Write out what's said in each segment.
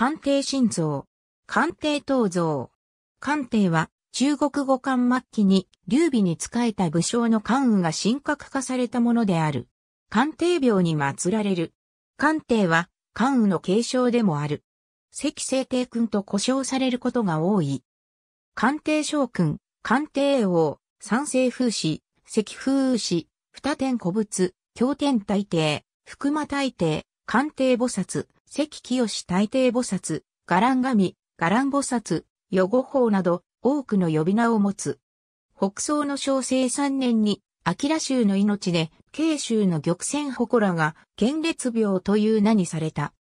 官邸心臓、官邸東像。官邸は、中国語官末期に、劉備に仕えた武将の関羽が神格化されたものである。官邸廟に祀られる。官邸は、関羽の継承でもある。関聖帝君と呼称されることが多い。官邸将軍、官邸王、三世風史、関風史、二天古物、経天大帝、福間大帝、官邸菩薩、関清大帝菩薩、伽藍神、伽藍菩薩、余後法など多くの呼び名を持つ。北宋の小生3年に、明州の命で、慶州の玉泉祠が、県列病という名にされた。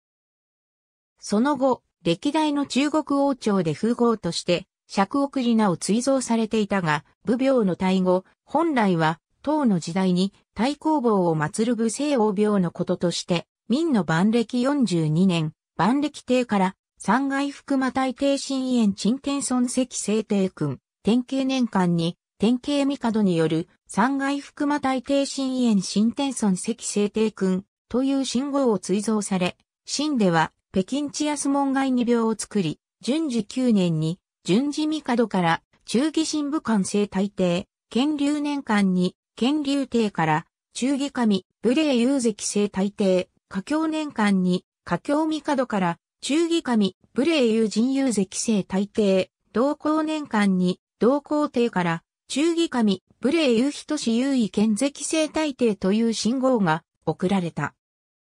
その後、歴代の中国王朝で風号として、尺送り名を追贈されていたが、武病の大後、本来は、唐の時代に、太公望を祀る武聖王病のこととして、明の万暦42年、万暦帝から、三外福間大帝神苑陳天孫石聖帝君、天慶年間に、天慶帝による、三外福間大帝神苑新天孫石聖帝君、という信号を追贈され、新では、北京地安門外二病を作り、順治九年に、順治帝から、忠義神武官聖大帝、乾隆年間に、乾隆帝から、忠義神、武霊雄石聖大帝、華境年間に、華境帝から、忠義神、武礼有人有関聖大帝、同光年間に、同光帝から、忠義神、武礼有人志優位兼関聖大帝という信号が送られた。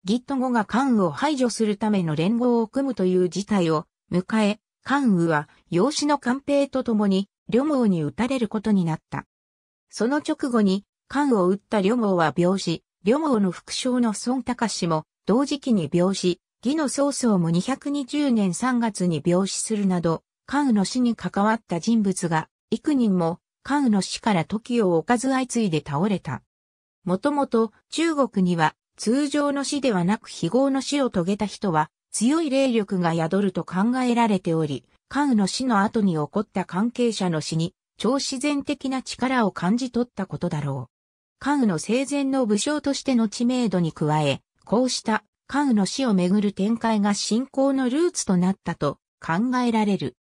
ギット語が関羽を排除するための連合を組むという事態を迎え、関羽は養子の官平と共に呂蒙に撃たれることになった。その直後に関羽を撃った呂蒙は病死、呂蒙の副将の孫高氏も同時期に病死、義の曹操も220年3月に病死するなど、関羽の死に関わった人物が、幾人も関羽の死から時を置かず相次いで倒れた。もともと中国には通常の死ではなく非業の死を遂げた人は強い霊力が宿ると考えられており、関羽の死の後に起こった関係者の死に超自然的な力を感じ取ったことだろう。関羽の生前の武将としての知名度に加え、こうした関羽の死をめぐる展開が信仰のルーツとなったと考えられる。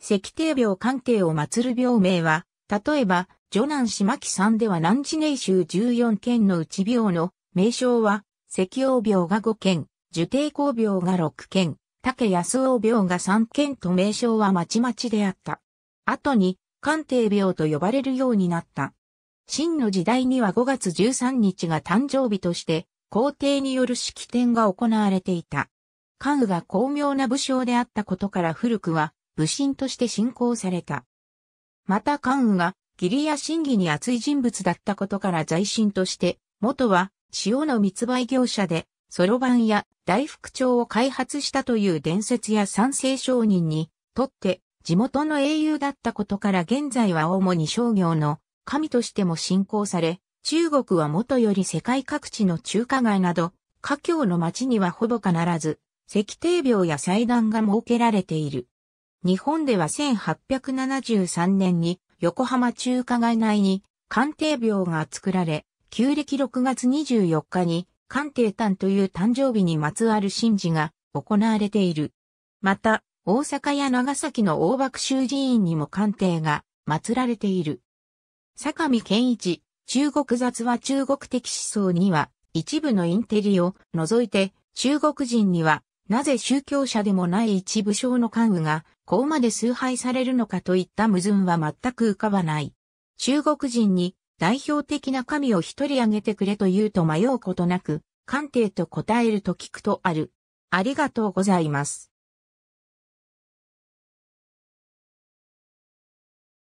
石帝廟関帝を祀る病名は、例えば、女南島木さんでは南地寧州14県のうち病の名称は、石王病が5件、樹帝公病が6件、竹安王病が3件と名称はまちまちであった。後に、官帝病と呼ばれるようになった。真の時代には5月13日が誕生日として、皇帝による式典が行われていた。関羽が巧妙な武将であったことから古くは武神として信仰された。また関羽が義理や真偽に厚い人物だったことから財神として、元は塩の密売業者で、そろばんや大福帳を開発したという伝説や賛成商人にとって地元の英雄だったことから現在は主に商業の神としても信仰され、中国はもとより世界各地の中華街など、華僑の町にはほぼ必ず、石庭廟や祭壇が設けられている。日本では1873年に横浜中華街内に官邸廟が作られ、旧暦6月24日に官邸誕という誕生日にまつわる神事が行われている。また、大阪や長崎の大爆州寺院にも官邸が祀られている。坂見健一、中国雑は中国的思想には、一部のインテリを除いて、中国人には、なぜ宗教者でもない一部省の関羽が、こうまで崇拝されるのかといった矛盾は全く浮かばない。中国人に、代表的な神を一人挙げてくれと言うと迷うことなく、官邸と答えると聞くとある。ありがとうございます。